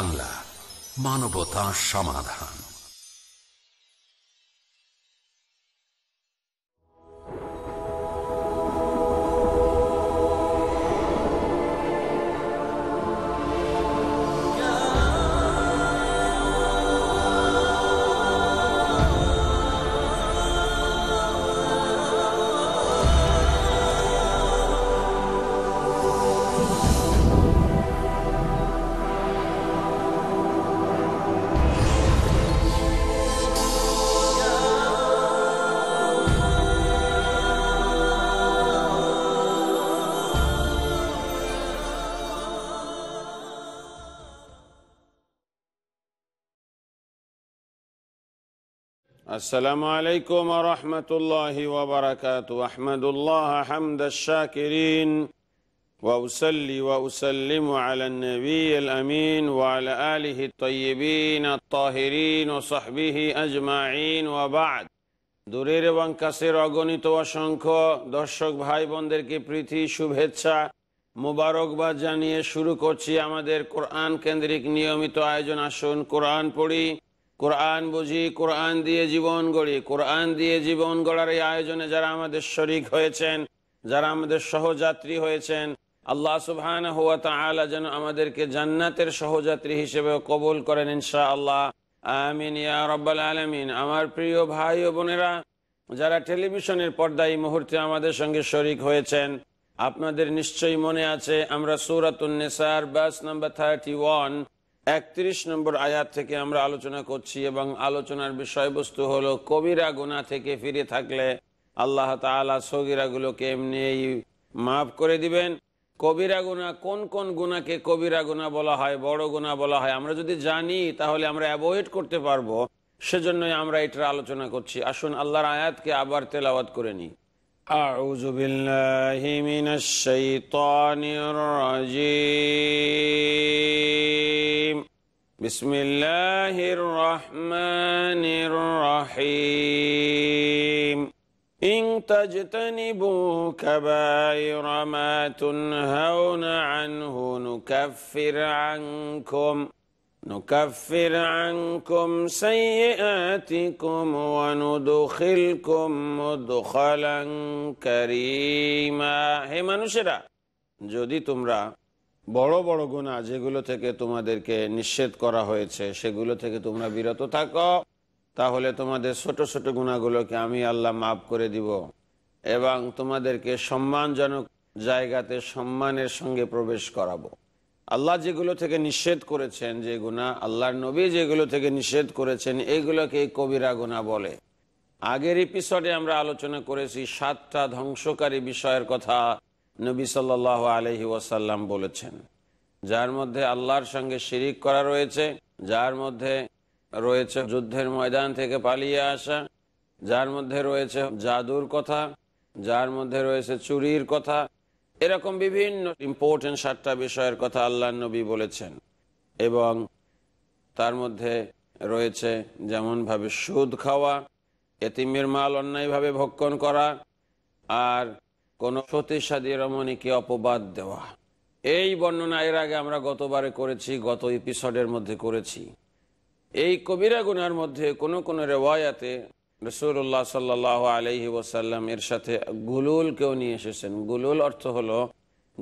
বাংলা মানবতা সমাধান السلام عليكم ورحمة الله وبركاته أحمد الله حمد الشاكرين وأسلي وأسلم على النبي الأمين وعلى آله الطيبين الطاهرين وصحبه أجمعين وبعد দূরের এবং কাছের অগণিত অসংখ্য দর্শক ভাই বোনদেরকে প্রীতি শুভেচ্ছা মোবারকবাদ জানিয়ে শুরু করছি আমাদের কোরআন কেন্দ্রিক নিয়মিত আয়োজন আসুন কোরআন পড়ি কোরআন বুঝি কোরআন দিয়ে জীবন গড়ি কোরআন দিয়ে জীবন গড়ার এই আয়োজনে যারা আমাদের শরিক হয়েছেন যারা আমাদের সহযাত্রী হয়েছেন আল্লাহ সুহান হুয়া তালা যেন আমাদেরকে জান্নাতের সহযাত্রী হিসেবে কবুল করেন ইনশা আল্লাহ আমিন ইয়া রব্বাল আলমিন আমার প্রিয় ভাই ও বোনেরা যারা টেলিভিশনের পর্দায় মুহূর্তে আমাদের সঙ্গে শরিক হয়েছেন আপনাদের নিশ্চয়ই মনে আছে আমরা সুরাত নেসার বাস নাম্বার থার্টি ওয়ান একত্রিশ নম্বর আয়াত থেকে আমরা আলোচনা করছি এবং আলোচনার বিষয়বস্তু হলো কবিরা গুণা থেকে ফিরে থাকলে আল্লাহ তালা সগিরাগুলোকে এমনি মাফ করে দিবেন কবিরা গুণা কোন কোন গুণাকে কবিরা গুণা বলা হয় বড় গুণা বলা হয় আমরা যদি জানি তাহলে আমরা অ্যাভয়েড করতে পারবো সেজন্যই আমরা এটার আলোচনা করছি আসুন আল্লাহর আয়াতকে আবার তেলাওয়াত করে নিই أعوذ بالله من الشيطان الرجيم بسم الله الرحمن الرحيم إن تجتنبوا كبائر ما تنهون عنه نكفر عنكم نكفر عنكم سيئاتكم وندخلكم مدخلا كريما هي منشرة جودي تمرأ বড় বড় গুণা যেগুলো থেকে তোমাদেরকে নিষেধ করা হয়েছে সেগুলো থেকে তোমরা বিরত থাকো তাহলে তোমাদের ছোট ছোট গুণাগুলোকে আমি আল্লাহ মাফ করে দিব এবং তোমাদেরকে সম্মানজনক জায়গাতে সম্মানের সঙ্গে প্রবেশ করাবো আল্লাহ যেগুলো থেকে নিষেধ করেছেন যে গুণা আল্লাহর নবী যেগুলো থেকে নিষেধ করেছেন এইগুলোকে কবিরা গুণা বলে আগের এপিসোডে আমরা আলোচনা করেছি সাতটা ধ্বংসকারী বিষয়ের কথা নবী সাল আলহি ওয়াসাল্লাম বলেছেন যার মধ্যে আল্লাহর সঙ্গে শিরিক করা রয়েছে যার মধ্যে রয়েছে যুদ্ধের ময়দান থেকে পালিয়ে আসা যার মধ্যে রয়েছে জাদুর কথা যার মধ্যে রয়েছে চুরির কথা এরকম বিভিন্ন ইম্পর্টেন্ট সাতটা বিষয়ের কথা আল্লাহ নবী বলেছেন এবং তার মধ্যে রয়েছে যেমনভাবে সুদ খাওয়া এতিমের মাল অন্যায়ভাবে ভক্ষণ করা আর কোন সতী রমণীকে অপবাদ দেওয়া এই বর্ণনা এর আগে আমরা গতবারে করেছি গত এপিসোডের মধ্যে করেছি এই কবিরা গুনার মধ্যে কোনো কোনো রেওয়ায়াতে রসুল্লাহ সাল্লাহ আলহি ওসাল্লাম এর সাথে গুলুলকেও নিয়ে এসেছেন গুলুল অর্থ হলো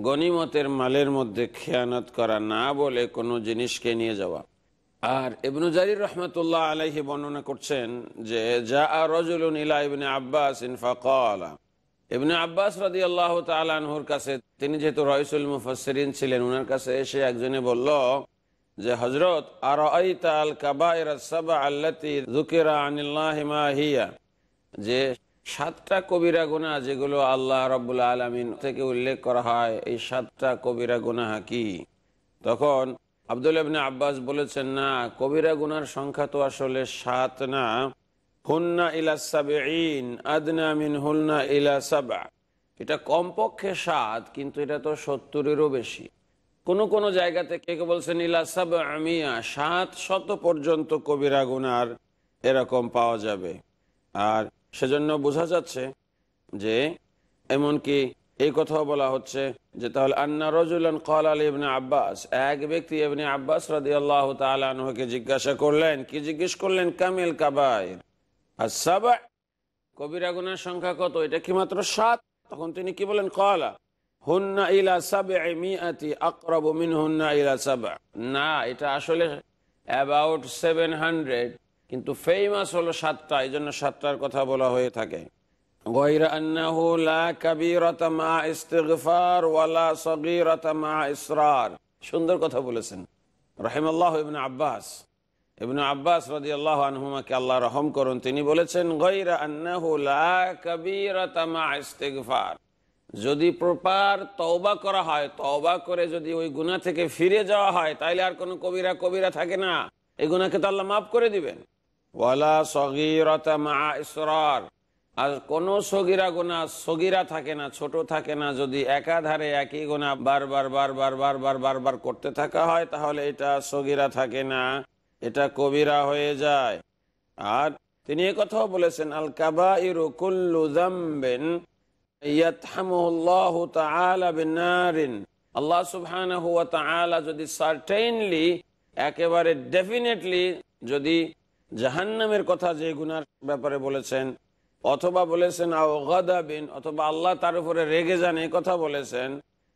গনিমতের মালের মধ্যে খেয়ানত করা না বলে কোনো জিনিসকে নিয়ে যাওয়া আর ইবনু জারির রহমতুল্লাহ আলহি বর্ণনা করছেন যে যা আর রজুল ইলা ইবনে আব্বাস ইনফাকলা এমনি আব্বাস রাজি আল্লাহ তালাহর কাছে তিনি যেহেতু রয়সুল মুফাসরিন ছিলেন ওনার কাছে এসে একজনে বলল যে হজরত আর আল কাবাহিয়া যে সাতটা কবিরা গুণা যেগুলো আল্লাহ রবুল্লা আলমিন থেকে উল্লেখ করা হয় এই সাতটা কবিরা গুনাহ কি তখন আবদুল ইবনে আব্বাস বলেছেন না কবিরা গুনার সংখ্যা তো আসলে সাত না হুন্না ইলা সাবেইন আদনা মিন হুন্না ইলা সাবা এটা কমপক্ষে সাত কিন্তু এটা তো সত্তরেরও বেশি কোনো কোনো জায়গা থেকে কে বলছেন ইলা সাব আমিয়া সাত শত পর্যন্ত কবিরা গুনার এরকম পাওয়া যাবে আর সেজন্য বোঝা যাচ্ছে যে এমনকি এই কথাও বলা হচ্ছে যে তাহলে আন্না রজুলান কল আলী ইবনে আব্বাস এক ব্যক্তি এমনি আব্বাস রাদি আল্লাহ তালকে জিজ্ঞাসা করলেন কি জিজ্ঞেস করলেন কামিল কাবায়ের আর সাবা কবিরা গুনার সংখ্যা কত এটা কি মাত্র সাত তখন তিনি কি বলেন কলা হুন্না ইলা সাবে মিয়াতি আকরব মিন হুন্না ইলা সাবা না এটা আসলে অ্যাবাউট সেভেন হান্ড্রেড কিন্তু ফেমাস হলো সাতটা এই জন্য সাতটার কথা বলা হয়ে থাকে غير أنه لا كبيرة مع استغفار ولا صغيرة مع সুন্দর কথা বলেছেন রাহিমাল্লাহ আব্বাস ইবনু আব্বাস রাজি আল্লাহ আনহুমাকে আল্লাহ রহম করুন তিনি বলেছেন গৈরা আন্নাহুলাকবিরতামাস্তেকফার যদি প্রপার তওবা করা হয় তওবা করে যদি ওই গুনা থেকে ফিরে যাওয়া হয় তাইলে আর কোনো কবিরা কবিরা থাকে না এই গুণাকে তো আল্লাহ মাফ করে দিবেন ওয়ালা মা ইসরার আর কোনো সগিরা গোনা সগিরা থাকে না ছোট থাকে না যদি একাধারে একই গোনা বারবার বারবার বারবার বারবার করতে থাকা হয় তাহলে এটা সগিরা থাকে না এটা কবিরা হয়ে যায় আর তিনি কথাও বলেছেন আল কাবা ইরুকুল্লুজাম্বেন আল্লাহ সুবহান যদি সার্টেইনলি একেবারে ডেফিনেটলি যদি জাহান্নামের কথা যে গুনার ব্যাপারে বলেছেন অথবা বলেছেন আও গদাবিন অথবা আল্লাহ তার উপরে রেগে যান এই কথা বলেছেন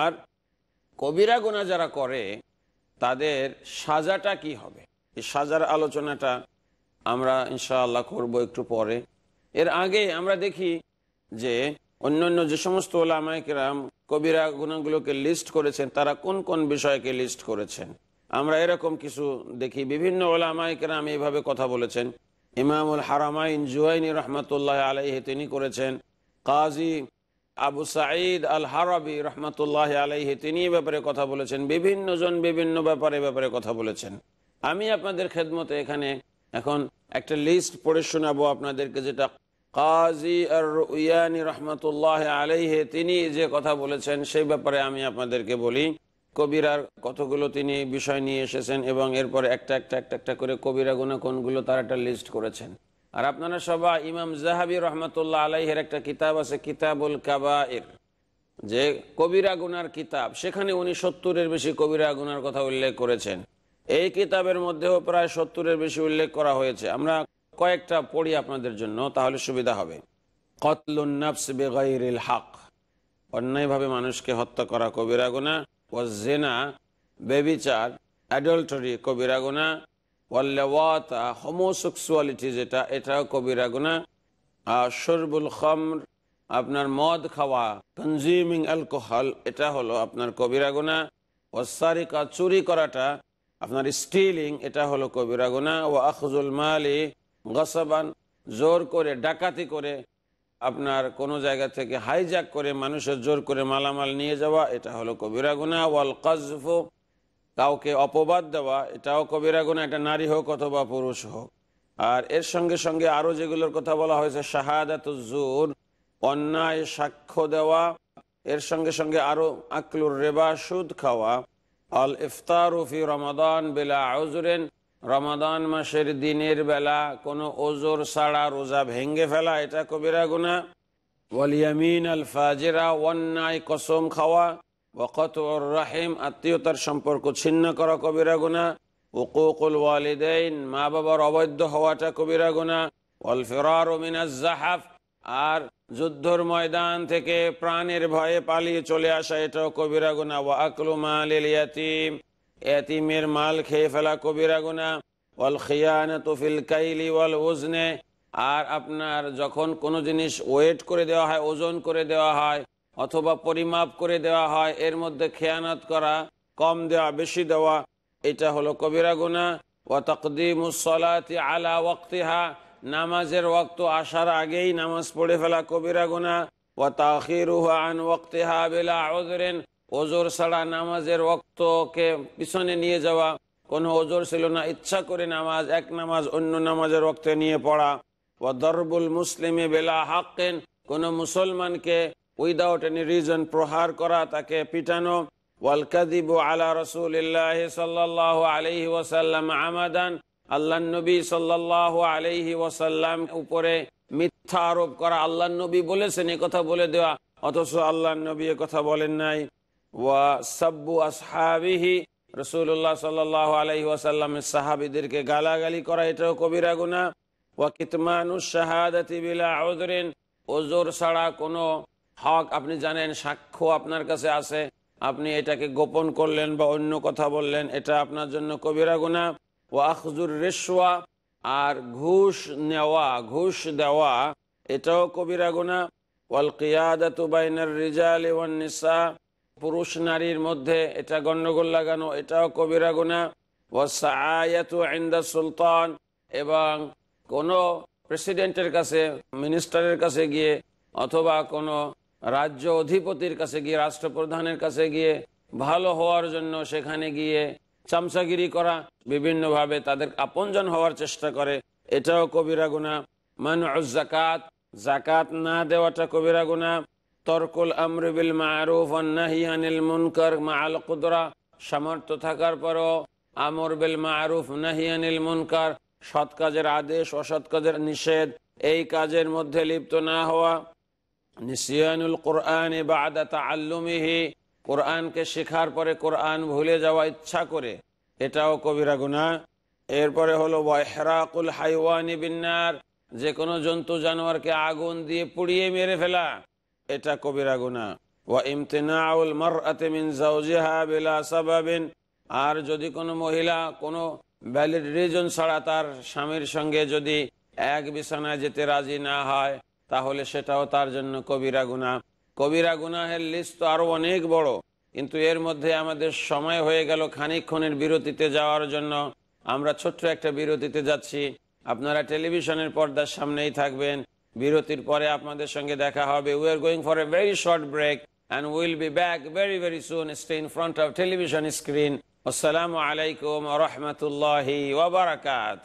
আর কবিরা গোনা যারা করে তাদের সাজাটা কি হবে এই সাজার আলোচনাটা আমরা ইনশাআল্লাহ করব একটু পরে এর আগে আমরা দেখি যে অন্যান্য যে সমস্ত ওলামায়কেরাম কবিরা গুণাগুলোকে লিস্ট করেছেন তারা কোন কোন বিষয়কে লিস্ট করেছেন আমরা এরকম কিছু দেখি বিভিন্ন ওলামাইকেরাম এইভাবে কথা বলেছেন ইমামুল হারামাইন জুয়াইনি রহমতুল্লাহ আলাইহি তিনি করেছেন কাজী আবু সাঈদ আল হারাবি রহমতুল্লাহ আলাইহি তিনি ব্যাপারে কথা বলেছেন বিভিন্ন জন বিভিন্ন ব্যাপারে ব্যাপারে কথা বলেছেন আমি আপনাদের খেদমতে এখানে এখন একটা লিস্ট পড়ে শোনাবো আপনাদেরকে যেটা কাজী আর ইয়ানি রহমতুল্লাহ আলাইহে তিনি যে কথা বলেছেন সেই ব্যাপারে আমি আপনাদেরকে বলি কবিরার কতগুলো তিনি বিষয় নিয়ে এসেছেন এবং এরপরে একটা একটা একটা একটা করে কবিরা গুণা কোনগুলো তার একটা লিস্ট করেছেন আর আপনারা সবাই ইমাম জাহাবি রহমতুল্লাহ আলাইহের একটা কিতাব আছে কিতাবুল কাবাইর যে কবিরা গুনার কিতাব সেখানে উনি সত্তরের বেশি কবিরা গুনার কথা উল্লেখ করেছেন এই কিতাবের মধ্যেও প্রায় সত্তরের বেশি উল্লেখ করা হয়েছে আমরা কয়েকটা পড়ি আপনাদের জন্য তাহলে সুবিধা হবে কতলুন্নাফস বেগরিল হক অন্যায়ভাবে মানুষকে হত্যা করা কবিরা গুণা ও জেনা বেবিচার অ্যাডল্টরি কবিরা হোমোসেক্সুয়ালিটি যেটা এটাও কবিরা গুণা আর শরবুল খমর আপনার মদ খাওয়া কনজিউমিং অ্যালকোহল এটা হলো আপনার কবিরা গুণা ওসারিকা চুরি করাটা আপনার স্টিলিং এটা হলো কবিরা গুণা ও আখজুল মালি গসবান জোর করে ডাকাতি করে আপনার কোনো জায়গা থেকে হাইজ্যাক করে মানুষের জোর করে মালামাল নিয়ে যাওয়া এটা হলো কবিরা গুণা ওয়াল কাজফু কাউকে অপবাদ দেওয়া এটাও কবিরা গুণা এটা নারী হোক অথবা পুরুষ হোক আর এর সঙ্গে সঙ্গে আরও যেগুলোর কথা বলা হয়েছে জোর অন্যায় সাক্ষ্য দেওয়া এর সঙ্গে সঙ্গে আরও আকলুর রেবা সুদ খাওয়া আল ইফতারুফি রমাদান বেলা আউজুরেন রমাদান মাসের দিনের বেলা কোনো ওজোর ছাড়া রোজা ভেঙ্গে ফেলা এটা কবিরা গুণা ওয়ালিয়ামিন আল ফাজেরা অন্যায় কসম খাওয়া রাহিম আত্মীয়তার সম্পর্ক ছিন্ন করা কবিরা গুণা উকুকুল ওয়ালিদাইন মা বাবার অবৈধ হওয়াটা কবিরা গুণা ওয়াল ফেরার জাহাফ আর যুদ্ধর ময়দান থেকে প্রাণের ভয়ে পালিয়ে চলে আসা এটাও কবিরা গুণা ও আকলু মাল ইয়াতিম এতিমের মাল খেয়ে ফেলা কবিরা গুণা ওয়াল খিয়ান তুফিল কাইলি ওয়াল ওজনে আর আপনার যখন কোনো জিনিস ওয়েট করে দেওয়া হয় ওজন করে দেওয়া হয় অথবা পরিমাপ করে দেওয়া হয় এর মধ্যে খেয়ানত করা কম দেওয়া বেশি দেওয়া এটা হলো কবিরা গুনা ও তকদিমুসলাতি আলা ওয়াক্তিহা নামাজের ওয়াক্ত আসার আগেই নামাজ পড়ে ফেলা কবিরা গুনা ও তাহিরুহান ওয়াক্তিহা বেলা আজরেন ওজোর ছাড়া নামাজের ওয়াক্তকে পিছনে নিয়ে যাওয়া কোনো ওজোর ছিল না ইচ্ছা করে নামাজ এক নামাজ অন্য নামাজের ওয়াক্তে নিয়ে পড়া ও দরবুল মুসলিমে বেলা হাক্কেন কোনো মুসলমানকে উইদাউট এনি রিজন প্রহার করা তাকে পিটানো আমাদান ওয়াসাল্লাম উপরে মিথ্যা বলেছেন কথা বলে অথচ কথা বলেন নাই সাহাবিদেরকে গালাগালি করা এটাও কবিরা গুনা ওয়া কিতমানুস শাহাদাতি বিলা ওজোর ছাড়া কোনো হক আপনি জানেন সাক্ষ্য আপনার কাছে আছে আপনি এটাকে গোপন করলেন বা অন্য কথা বললেন এটা আপনার জন্য কবিরা গুণা ও আখজুর রেশোয়া আর ঘুষ নেওয়া ঘুষ দেওয়া এটাও কবিরা গুণা ওয়াল কিয়াদাতুবাইনার রিজাল নিসা পুরুষ নারীর মধ্যে এটা গণ্ডগোল লাগানো এটাও কবিরা গুণা ও আইন্দা সুলতান এবং কোনো প্রেসিডেন্টের কাছে মিনিস্টারের কাছে গিয়ে অথবা কোনো রাজ্য অধিপতির কাছে গিয়ে রাষ্ট্রপ্রধানের কাছে গিয়ে ভালো হওয়ার জন্য সেখানে গিয়ে চামচাগিরি করা বিভিন্নভাবে তাদের আপনজন হওয়ার চেষ্টা করে এটাও কবিরা গুণা মানু জাকাত জাকাত না দেওয়াটা কবিরা গুণা তরকুল আমরুবিল মারুফ আনিল মুনকার মা আল কুদরা সামর্থ্য থাকার পরও আমর বিল মারুফ নাহিয়ানিল মুনকার সৎ কাজের আদেশ অসৎ কাজের নিষেধ এই কাজের মধ্যে লিপ্ত না হওয়া নিসিয়ানুল কোরআনে বা আদাতা আল্লুমিহি কোরআনকে শেখার পরে কোরআন ভুলে যাওয়া ইচ্ছা করে এটাও কবিরা গুণা এরপরে হলো ওয়াহরাকুল হাইওয়ানি বিন্নার যে কোনো জন্তু জানোয়ারকে আগুন দিয়ে পুড়িয়ে মেরে ফেলা এটা কবিরা গুণা ওয়া ইমতিনাউল মর আতেমিন জাউজিহা বেলা সাবাবিন আর যদি কোনো মহিলা কোনো ভ্যালিড রিজন ছাড়া তার স্বামীর সঙ্গে যদি এক বিছানায় যেতে রাজি না হয় তাহলে সেটাও তার জন্য কবিরা গুনাহ কবিরা গুনাহের লিস্ট তো আরও অনেক বড় কিন্তু এর মধ্যে আমাদের সময় হয়ে গেল খানিক্ষণের বিরতিতে যাওয়ার জন্য আমরা ছোট্ট একটা বিরতিতে যাচ্ছি আপনারা টেলিভিশনের পর্দার সামনেই থাকবেন বিরতির পরে আপনাদের সঙ্গে দেখা হবে we are going for a very short break and will be back very very soon stay in front of television screen আসসালামু আলাইকুম রহমতুল্লাহি ওবরাকাত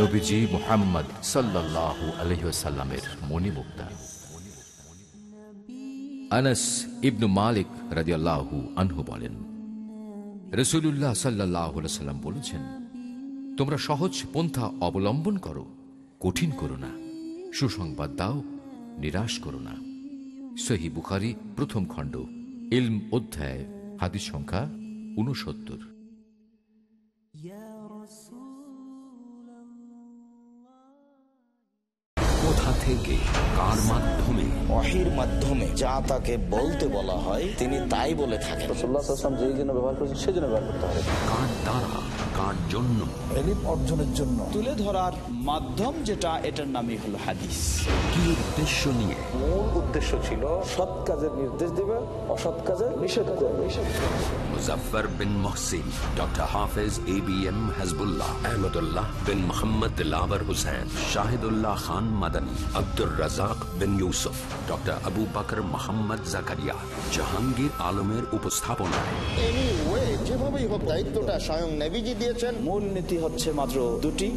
নবীজি মোহাম্মদ সাল্লাহ আলহিসাল্লামের ইবনু মালিক রাজিয়াল্লাহু আনহু বলেন রসুল্লাহ সাল্লাম বলেছেন তোমরা সহজ পন্থা অবলম্বন করো কঠিন করো না সুসংবাদ দাও নিরাশ করো না সহি বুখারি প্রথম খণ্ড ইলম অধ্যায় হাতির সংখ্যা ঊনসত্তর থেকে কার মাধ্যমে অহের মাধ্যমে যা তাকে বলতে বলা হয় তিনি তাই বলে থাকেন রসুল্লাহাম যেই জন্য ব্যবহার করছেন সেই জন্য ব্যবহার করতে হবে কার দ্বারা কার জন্য অর্জনের জন্য তুলে ধরার মাধ্যম যেটা এটার নামই হলো হাদিস কি উদ্দেশ্য নিয়ে মূল উদ্দেশ্য ছিল সৎ কাজের নির্দেশ দেবে অসৎ কাজের নিষেধ করবে মুজাফার বিন Mohsin doctor Hafez A B M হাজবুল্লাহ Ahmadullah bin Mohammad লাভার হুসেন শাহিদুল্লাহ খান মাদানী আব্দুর রাজাক বিন ইউসুফ ডক্টর আবু বাকর মোহাম্মদ জাকারিয়া জাহাঙ্গীর আলমের উপস্থাপনায় দায়িত্বটা দিয়েছেন হচ্ছে মাত্র দুটি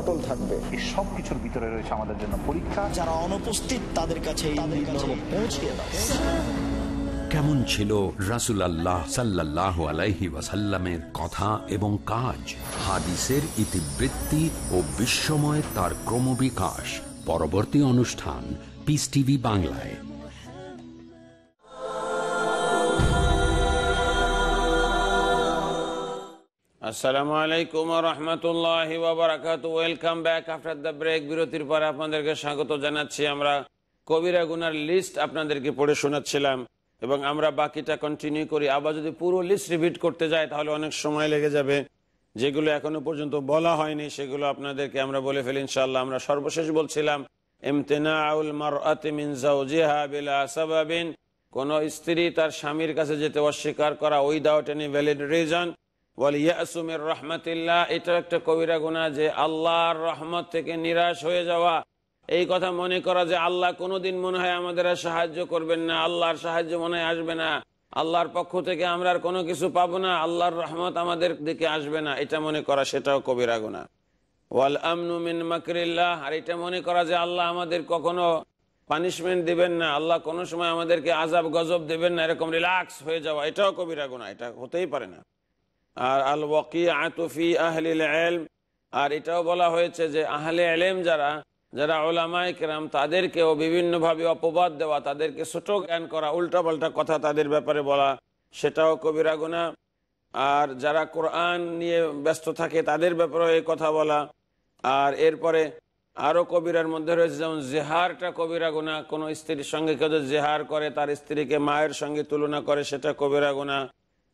অটল থাকবে এই ভিতরে রয়েছে আমাদের জন্য পরীক্ষা যারা অনুপস্থিত তাদের কাছে কেমন ছিল রাসুল আল্লাহ সাল্লাহ আলাইহি ওয়াসাল্লামের কথা এবং কাজ হাদিসের ইতিবৃত্তি ও বিশ্বময় তার ক্রমবিকাশ পরবর্তী অনুষ্ঠান পিস টিভি বাংলায় আসসালামু আলাইকুম রহমতুল্লাহ welcome back after the break বিরতির পরে আপনাদেরকে স্বাগত জানাচ্ছি আমরা কবিরা গুনার লিস্ট আপনাদেরকে পড়ে শোনাচ্ছিলাম এবং আমরা বাকিটা কন্টিনিউ করি আবার যদি পুরো লিস্ট রিপিট করতে যাই তাহলে অনেক সময় লেগে যাবে যেগুলো এখনো পর্যন্ত বলা হয়নি সেগুলো আপনাদেরকে আমরা বলে ফেলি ইনশাল্লাহ আমরা সর্বশেষ বলছিলাম কোন স্ত্রী তার স্বামীর কাছে যেতে অস্বীকার করা উইদাউট এনি ভ্যালিড রিজন রহমত ইল্লাহ এটা একটা কবিরা গুণা যে আল্লাহর রহমত থেকে নিরাশ হয়ে যাওয়া এই কথা মনে করা যে আল্লাহ কোনোদিন মনে হয় আমাদের সাহায্য করবেন না আল্লাহর সাহায্য মনে হয় আসবে না আল্লাহর পক্ষ থেকে আমরা আর কোনো কিছু পাবো না আল্লাহর রহমত আমাদের দিকে আসবে না এটা মনে করা সেটাও কবিরা গুণা ওয়াল আমনু মিন মাকরিল্লাহ আর এটা মনে করা যে আল্লাহ আমাদের কখনো পানিশমেন্ট দেবেন না আল্লাহ কোনো সময় আমাদেরকে আজাব গজব দেবেন না এরকম রিল্যাক্স হয়ে যাওয়া এটাও কবিরা গুণা এটা হতেই পারে না আর আল ওয়াকি আতুফি আহলিল আর এটাও বলা হয়েছে যে আহলে এলেম যারা যারা ওলামায় কেরাম তাদেরকেও বিভিন্নভাবে অপবাদ দেওয়া তাদেরকে ছোট জ্ঞান করা উল্টাপাল্টা কথা তাদের ব্যাপারে বলা সেটাও কবিরা গুণা আর যারা কোরআন নিয়ে ব্যস্ত থাকে তাদের ব্যাপারে এই কথা বলা আর এরপরে আরও কবিরার মধ্যে রয়েছে যেমন জেহারটা কবিরা গুণা কোনো স্ত্রীর সঙ্গে কেউ জেহার করে তার স্ত্রীকে মায়ের সঙ্গে তুলনা করে সেটা কবিরা গুণা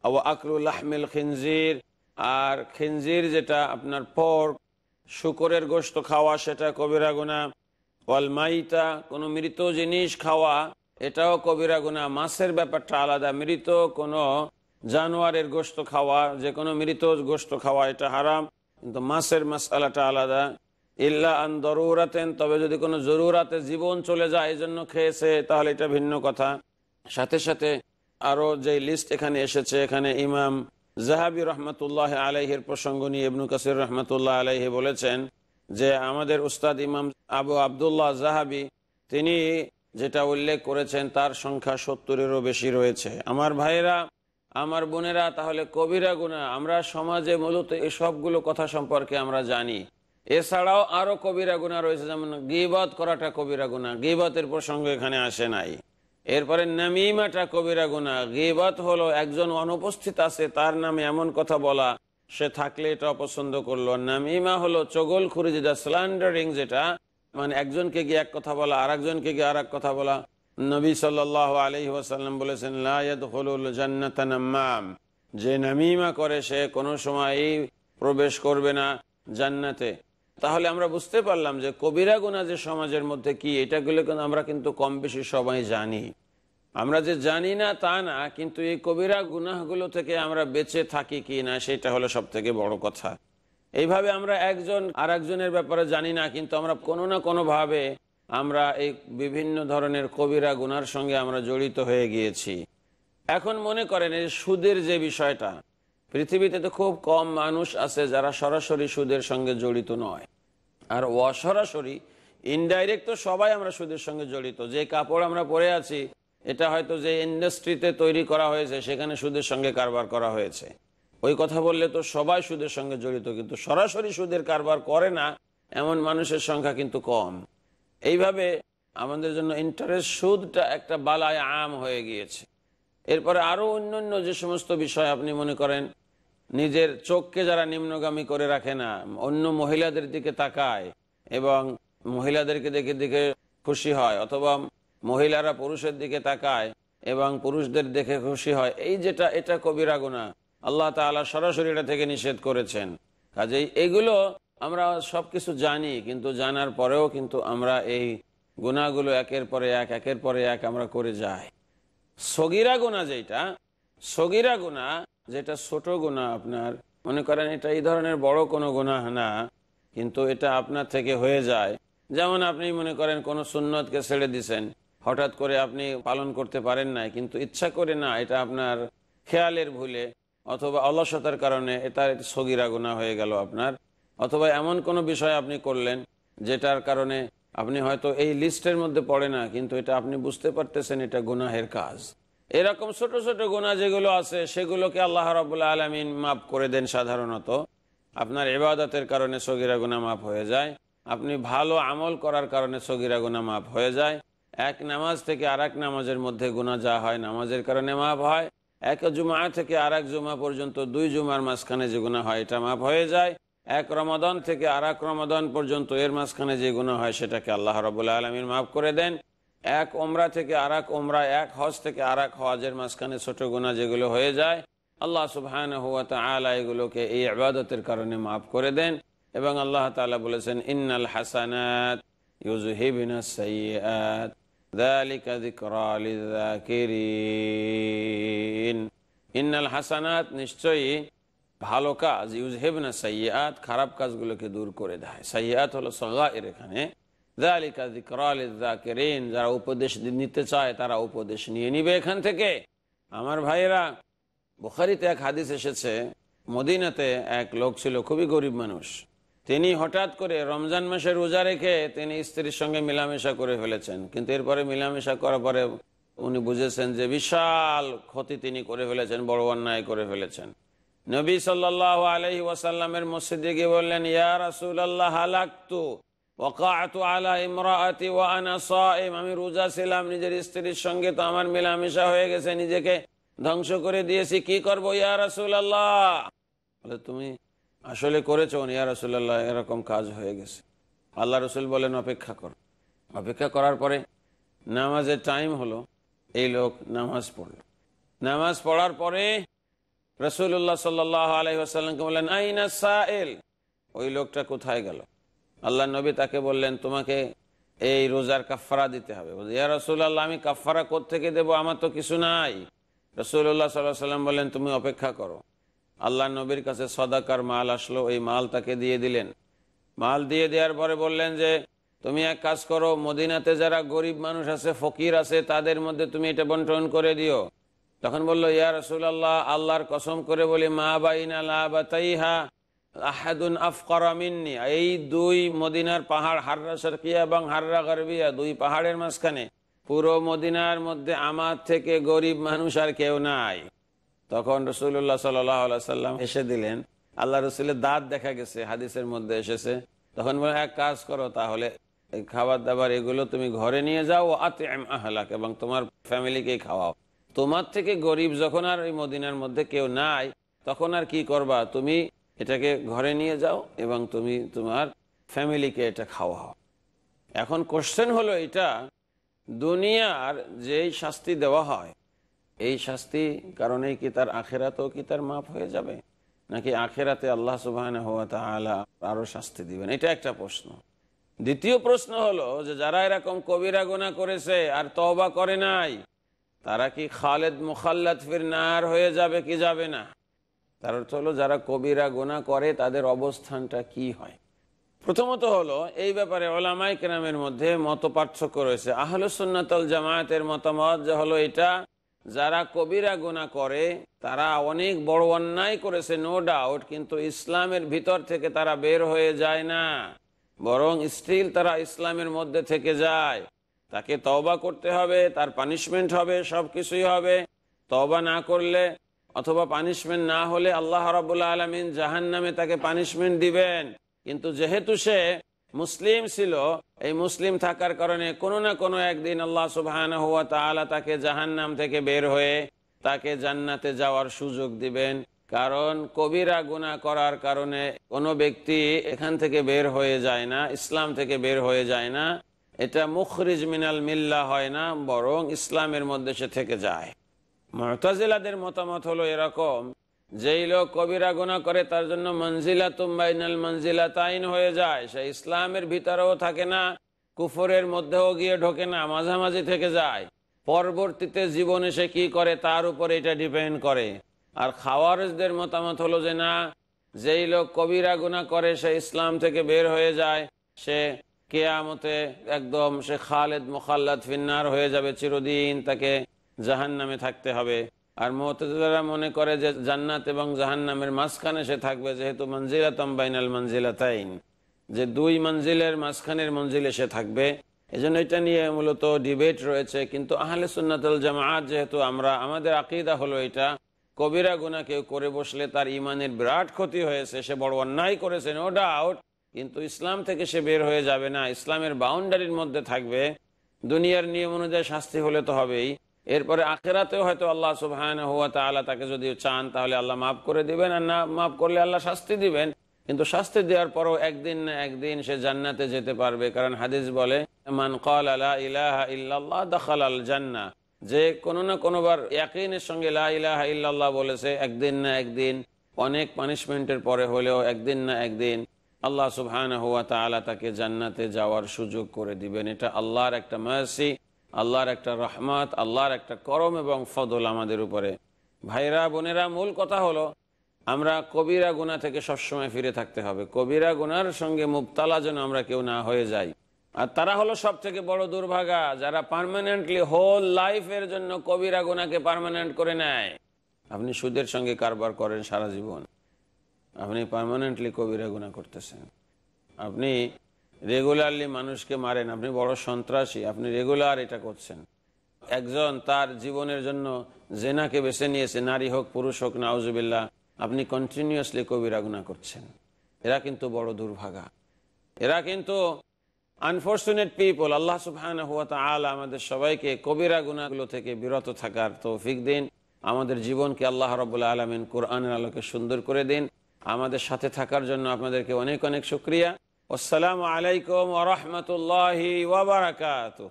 আবু আকরুল আহমিল খিনজির আর খিনজির যেটা আপনার পর্ক শুকরের গোস্ত খাওয়া সেটা কবিরা গুণা অলমাইতা কোনো মৃত জিনিস খাওয়া এটাও কবিরা গুণা মাছের ব্যাপারটা আলাদা মৃত কোনো জানোয়ারের গোস্ত খাওয়া যে কোনো মৃত গোস্ত খাওয়া এটা হারাম কিন্তু মাছের মাসালাটা আলাদা ইল্লা আন দরুরাতেন তবে যদি কোনো জরুরাতে জীবন চলে যায় এই জন্য খেয়েছে তাহলে এটা ভিন্ন কথা সাথে সাথে আরও যে লিস্ট এখানে এসেছে এখানে ইমাম জাহাবি রহমতুল্লাহ আলহের প্রসঙ্গ নিয়ে ইবনু কাসির রহমতুল্লাহ আলাইহি বলেছেন যে আমাদের উস্তাদ ইমাম আবু আবদুল্লাহ জাহাবি তিনি যেটা উল্লেখ করেছেন তার সংখ্যা সত্তরেরও বেশি রয়েছে আমার ভাইরা আমার বোনেরা তাহলে কবিরা গুণা আমরা সমাজে মূলত এসবগুলো কথা সম্পর্কে আমরা জানি এছাড়াও আরও কবিরা গুণা রয়েছে যেমন গিবাদ করাটা কবিরা গুণা গিবাতের প্রসঙ্গ এখানে আসে নাই এরপরে নামিমাটা কবিরা গুণা গিবাত হলো একজন অনুপস্থিত আছে তার নামে এমন কথা বলা সে থাকলে এটা অপছন্দ করলো নামিমা হলো চগল খুরি যেটা স্ল্যান্ডারিং যেটা মানে একজনকে গিয়ে এক কথা বলা আর একজনকে গিয়ে আর কথা বলা নবী সাল আলহি ওসাল্লাম বলেছেন জান্নাতাম যে নামিমা করে সে কোনো সময় প্রবেশ করবে না জান্নাতে তাহলে আমরা বুঝতে পারলাম যে কবিরা গুণা যে সমাজের মধ্যে কি এটাগুলো আমরা কিন্তু কম বেশি সবাই জানি আমরা যে জানি না তা না কিন্তু এই কবিরা গুনাহগুলো থেকে আমরা বেঁচে থাকি কি না সেটা হলো সব থেকে বড় কথা এইভাবে আমরা একজন আর একজনের ব্যাপারে জানি না কিন্তু আমরা কোনো না কোনোভাবে আমরা এই বিভিন্ন ধরনের কবিরা গুনার সঙ্গে আমরা জড়িত হয়ে গিয়েছি এখন মনে করেন এই সুদের যে বিষয়টা পৃথিবীতে তো খুব কম মানুষ আছে যারা সরাসরি সুদের সঙ্গে জড়িত নয় আর অসরাসরি ইনডাইরেক্ট তো সবাই আমরা সুদের সঙ্গে জড়িত যে কাপড় আমরা পরে আছি এটা হয়তো যে ইন্ডাস্ট্রিতে তৈরি করা হয়েছে সেখানে সুদের সঙ্গে কারবার করা হয়েছে ওই কথা বললে তো সবাই সুদের সঙ্গে জড়িত কিন্তু সরাসরি সুদের কারবার করে না এমন মানুষের সংখ্যা কিন্তু কম এইভাবে আমাদের জন্য ইন্টারেস্ট সুদটা একটা বালায় আম হয়ে গিয়েছে এরপরে আরও অন্যান্য যে সমস্ত বিষয় আপনি মনে করেন নিজের চোখকে যারা নিম্নগামী করে রাখে না অন্য মহিলাদের দিকে তাকায় এবং মহিলাদেরকে দেখে দেখে খুশি হয় অথবা মহিলারা পুরুষের দিকে তাকায় এবং পুরুষদের দেখে খুশি হয় এই যেটা এটা কবিরা গুণা আল্লাহ তালা সরাসরি এটা থেকে নিষেধ করেছেন কাজেই এগুলো আমরা সব কিছু জানি কিন্তু জানার পরেও কিন্তু আমরা এই গুণাগুলো একের পরে এক একের পরে এক আমরা করে যাই সগিরা গুণা যেটা সগিরা গুণা যেটা ছোট গোনা আপনার মনে করেন এটা এই ধরনের বড় কোনো গোনা না কিন্তু এটা আপনার থেকে হয়ে যায় যেমন আপনি মনে করেন কোনো সুন্নতকে ছেড়ে দিছেন হঠাৎ করে আপনি পালন করতে পারেন না কিন্তু ইচ্ছা করে না এটা আপনার খেয়ালের ভুলে অথবা অলসতার কারণে এটা সগিরা গোনা হয়ে গেল আপনার অথবা এমন কোনো বিষয় আপনি করলেন যেটার কারণে আপনি হয়তো এই লিস্টের মধ্যে পড়ে না কিন্তু এটা আপনি বুঝতে পারতেছেন এটা গুনাহের কাজ এরকম ছোট ছোট গোনা যেগুলো আছে সেগুলোকে আল্লাহ রবুল্লা আলমিন মাফ করে দেন সাধারণত আপনার এবাদতের কারণে সগিরা গুণা মাফ হয়ে যায় আপনি ভালো আমল করার কারণে সগিরা গুণা মাফ হয়ে যায় এক নামাজ থেকে আর নামাজের মধ্যে গুণা যা হয় নামাজের কারণে মাফ হয় এক জুমা থেকে আর এক জুমা পর্যন্ত দুই জুমার মাঝখানে যে গুণা হয় এটা মাফ হয়ে যায় এক রমাদন থেকে আর এক রমাদন পর্যন্ত এর মাঝখানে যে গুণা হয় সেটাকে আল্লাহ রবুল্লা আলমিন মাফ করে দেন এক ওমরা থেকে আর এক ওমরা এক হজ থেকে আর এক হজের মাঝখানে ছোট গোনা যেগুলো হয়ে যায় আল্লাহ সুবহান হুয়া তালা এগুলোকে এই আবাদতের কারণে মাফ করে দেন এবং আল্লাহ তালা বলেছেন ইন্নাল হাসানাত ইন্নাল হাসানাত নিশ্চয়ই ভালো কাজ হেবিনা সাইয়াত খারাপ কাজগুলোকে দূর করে দেয় সাইয়াত হলো সগা এর এখানে যারা উপদেশ নিতে চায় তারা উপদেশ নিয়ে নিবে এখান থেকে আমার ভাইয়েরা বুখারিতে এক হাদিস এসেছে মদিনাতে এক লোক ছিল খুবই গরিব মানুষ তিনি হঠাৎ করে রমজান মাসে রোজা রেখে তিনি স্ত্রীর সঙ্গে মিলামেশা করে ফেলেছেন কিন্তু এরপরে মিলামেশা করার পরে উনি বুঝেছেন যে বিশাল ক্ষতি তিনি করে ফেলেছেন বড় অন্যায় করে ফেলেছেন নবী সাল্লাহ আলহি ওয়াসাল্লামের মসজিদে গিয়ে বললেন ইয়া রাসুল আল্লাহ হালাক্তু ওকাত আলা ইমরাতি ও আনা সাইম আমি রোজা ছিলাম নিজের স্ত্রীর সঙ্গে তো আমার মেলামেশা হয়ে গেছে নিজেকে ধ্বংস করে দিয়েছি কি করবো ইয়া রাসুল্লাহ বলে তুমি আসলে করেছো ইয়া রাসুল্লাহ এরকম কাজ হয়ে গেছে আল্লাহ রসুল বলেন অপেক্ষা কর অপেক্ষা করার পরে নামাজের টাইম হলো এই লোক নামাজ পড়ল নামাজ পড়ার পরে রসুল্লাহ সাল্লাহ আলহিহাসাল্লামকে বললেন আইনা সাইল ওই লোকটা কোথায় গেল আল্লাহ নবী তাকে বললেন তোমাকে এই রোজার কাফারা দিতে হবে ইয়া রসুল্লাহ আমি কাফারা কোথেকে দেবো আমার তো কিছু নাই রসুল্লাহ সাল্লাহ সাল্লাম বললেন তুমি অপেক্ষা করো আল্লাহ নবীর কাছে সদাকার মাল আসলো ওই মাল তাকে দিয়ে দিলেন মাল দিয়ে দেওয়ার পরে বললেন যে তুমি এক কাজ করো মদিনাতে যারা গরিব মানুষ আছে ফকির আছে তাদের মধ্যে তুমি এটা বন্টন করে দিও তখন বললো ইয়া আল্লাহ আল্লাহর কসম করে বলি মা বাইনা লা বা তাইহা এই দুই মদিনার পাহাড় হাররা শর্কিয়া এবং হাররা গরবিয়া দুই পাহাড়ের মাঝখানে পুরো মদিনার মধ্যে আমার থেকে গরিব মানুষ আর কেউ নাই তখন রসুল্লাহ সাল্লাম এসে দিলেন আল্লাহ রসুলের দাঁত দেখা গেছে হাদিসের মধ্যে এসেছে তখন বলে এক কাজ করো তাহলে এই খাবার দাবার এগুলো তুমি ঘরে নিয়ে যাও আতে আহলাক এবং তোমার ফ্যামিলিকে খাওয়াও তোমার থেকে গরিব যখন আর ওই মদিনার মধ্যে কেউ নাই তখন আর কি করবা তুমি এটাকে ঘরে নিয়ে যাও এবং তুমি তোমার ফ্যামিলিকে এটা খাওয়াও এখন কোশ্চেন হলো এটা দুনিয়ার যেই শাস্তি দেওয়া হয় এই শাস্তি কারণেই কি তার আখেরাতেও কি তার মাপ হয়ে যাবে নাকি আখেরাতে আল্লাহ সুবাহ আরও শাস্তি দিবেন এটা একটা প্রশ্ন দ্বিতীয় প্রশ্ন হলো যে যারা এরকম কবিরা গোনা করেছে আর তওবা করে নাই তারা কি খালেদ মুখাল্লাদ ফির নার হয়ে যাবে কি যাবে না তার অর্থ হলো যারা কবিরা গোনা করে তাদের অবস্থানটা কি হয় প্রথমত হলো এই ব্যাপারে ওলামাই কেরামের মধ্যে মত পার্থক্য রয়েছে আহলুসন্নাতল জামায়াতের মতামত যে হলো এটা যারা কবিরা গুণা করে তারা অনেক বড় অন্যায় করেছে নো ডাউট কিন্তু ইসলামের ভিতর থেকে তারা বের হয়ে যায় না বরং স্টিল তারা ইসলামের মধ্যে থেকে যায় তাকে তওবা করতে হবে তার পানিশমেন্ট হবে সব কিছুই হবে তওবা না করলে অথবা পানিশমেন্ট না হলে আল্লাহ রাবুল্লা আলমিন জাহান নামে তাকে পানিশমেন্ট দিবেন কিন্তু যেহেতু সে মুসলিম ছিল এই মুসলিম থাকার কারণে কোনো না কোনো একদিন আল্লাহ সুবাহান হুয়া তালা তাকে জাহান নাম থেকে বের হয়ে তাকে জান্নাতে যাওয়ার সুযোগ দিবেন কারণ কবিরা গুণা করার কারণে কোনো ব্যক্তি এখান থেকে বের হয়ে যায় না ইসলাম থেকে বের হয়ে যায় না এটা মুখরিজ মিনাল মিল্লা হয় না বরং ইসলামের মধ্যে সে থেকে যায় মহতাজিলাদের মতামত হলো এরকম যেই লোক কবিরা গুণা করে তার জন্য মঞ্জিলা তুম্বাইনাল মঞ্জিলা তাইন হয়ে যায় সে ইসলামের ভিতরেও থাকে না কুফরের মধ্যেও গিয়ে ঢোকে না মাঝামাঝি থেকে যায় পরবর্তীতে জীবনে সে কি করে তার উপর এটা ডিপেন্ড করে আর খাওয়ারজদের মতামত হলো যে না যেই লোক কবিরা গুণা করে সে ইসলাম থেকে বের হয়ে যায় সে কেয়ামতে একদম সে খালেদ মোখাল্লাদ ফিন্নার হয়ে যাবে চিরদিন তাকে জাহান নামে থাকতে হবে আর মোহতারা মনে করে যে জান্নাত এবং জাহান নামের মাঝখানে সে থাকবে যেহেতু মঞ্জিলাতম বাইনাল মঞ্জিলা তাইন যে দুই মঞ্জিলের মাঝখানের মঞ্জিলে সে থাকবে এই জন্য এটা নিয়ে মূলত ডিবেট রয়েছে কিন্তু আহলে সুন্নাতল জামাত যেহেতু আমরা আমাদের আকিদা হলো এটা কবিরা গুনা কেউ করে বসলে তার ইমানের বিরাট ক্ষতি হয়েছে সে বড় অন্যায় করেছে নো ডাউট কিন্তু ইসলাম থেকে সে বের হয়ে যাবে না ইসলামের বাউন্ডারির মধ্যে থাকবে দুনিয়ার নিয়ম অনুযায়ী শাস্তি হলে তো হবেই এরপরে আখেরাতেও হয়তো আল্লাহ সুহায়ন হুয়া তালা তাকে যদি চান তাহলে আল্লাহ মাফ করে দিবেন আর না মাফ করলে আল্লাহ শাস্তি দিবেন কিন্তু শাস্তি দেওয়ার পরও একদিন না একদিন সে জান্নাতে যেতে পারবে কারণ হাদিস বলে মান কল আলা ইলাহা ইল্লাল্লাহ দখাল আল জান্না যে কোনো না কোনোবার একইনের সঙ্গে লা ইলাহা ইল্লাল্লাহ বলেছে একদিন না একদিন অনেক পানিশমেন্টের পরে হলেও একদিন না একদিন আল্লাহ সুবহান হুয়া তালা তাকে জান্নাতে যাওয়ার সুযোগ করে দিবেন এটা আল্লাহর একটা মাসি আল্লাহর একটা রহমত আল্লাহর একটা করম এবং ফদল আমাদের উপরে ভাইরা বোনেরা মূল কথা হলো আমরা কবিরা গুণা থেকে সবসময় ফিরে থাকতে হবে কবিরা গুনার সঙ্গে মুক্তালা যেন আমরা কেউ না হয়ে যাই আর তারা হলো সব থেকে বড় দুর্ভাগা যারা পারমানেন্টলি হোল লাইফের জন্য কবিরা গুণাকে পারমানেন্ট করে নেয় আপনি সুদের সঙ্গে কারবার করেন সারা জীবন আপনি পারমানেন্টলি কবিরা গুণা করতেছেন আপনি রেগুলারলি মানুষকে মারেন আপনি বড় সন্ত্রাসী আপনি রেগুলার এটা করছেন একজন তার জীবনের জন্য জেনাকে বেছে নিয়েছে নারী হোক পুরুষ হোক নাউজুবিল্লা আপনি কন্টিনিউয়াসলি কবিরা গুণা করছেন এরা কিন্তু বড় দুর্ভাগা এরা কিন্তু আনফর্চুনেট পিপল আল্লাহ সুফান হুয়া আমাদের সবাইকে কবিরা গুণাগুলো থেকে বিরত থাকার তৌফিক দিন আমাদের জীবনকে আল্লাহ রবুল্লা আলমিন কোরআনের আলোকে সুন্দর করে দিন আমাদের সাথে থাকার জন্য আপনাদেরকে অনেক অনেক শুক্রিয়া والسلام عليكم ورحمة الله وبركاته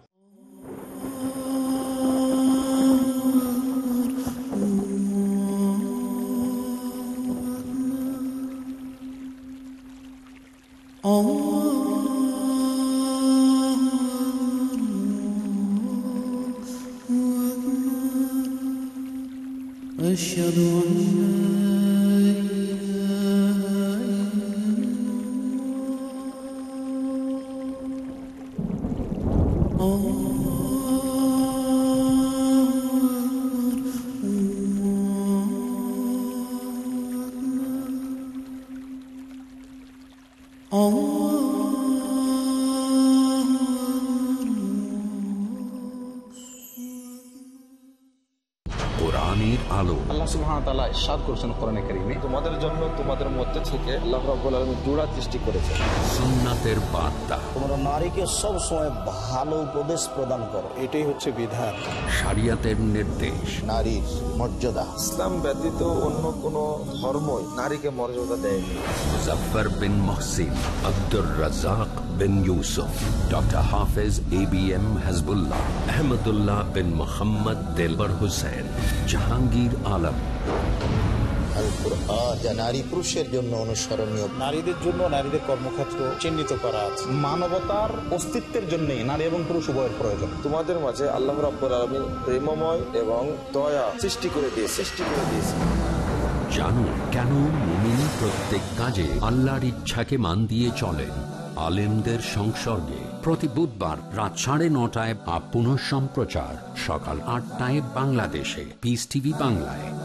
Oh. أشهد أن لا ইরশাদ করেছেন কোরআনে কারিমে তোমাদের জন্য তোমাদের মধ্যে থেকে আল্লাহ রাব্বুল আলামিন জোড়া সৃষ্টি করেছে সুন্নাতের বার্তা তোমরা নারীকে সব সময় ভালো উপদেশ প্রদান করো এটাই হচ্ছে বিধান শরিয়াতের নির্দেশ নারীর মর্যাদা ইসলাম ব্যতীত অন্য কোনো ধর্মই নারীকে মর্যাদা দেয়নি Muzaffar bin Mohsin Abdur Razzak bin Yusuf doctor Hafez A B M হাজবুল্লাহ Ahmadullah bin Mohammad Delwar Hossain Jahangir Alam নারী পুরুষের জন্য অনুসরণীয় নারীদের জন্য নারীদের কর্মক্ষেত্র চিহ্নিত করা মানবতার অস্তিত্বের নারী এবং পুরুষ প্রয়োজন তোমাদের মাঝে এবং দয়া সৃষ্টি করে দিয়ে সৃষ্টি করে দিয়েছে জানুন কেন মুমিন প্রত্যেক কাজে আল্লাহর ইচ্ছাকে মান দিয়ে চলেন আলেমদের সংসর্গে প্রতি বুধবার রাত সাড়ে নটায় আপ সম্প্রচার সকাল আটটায় বাংলাদেশে পিস টিভি বাংলায়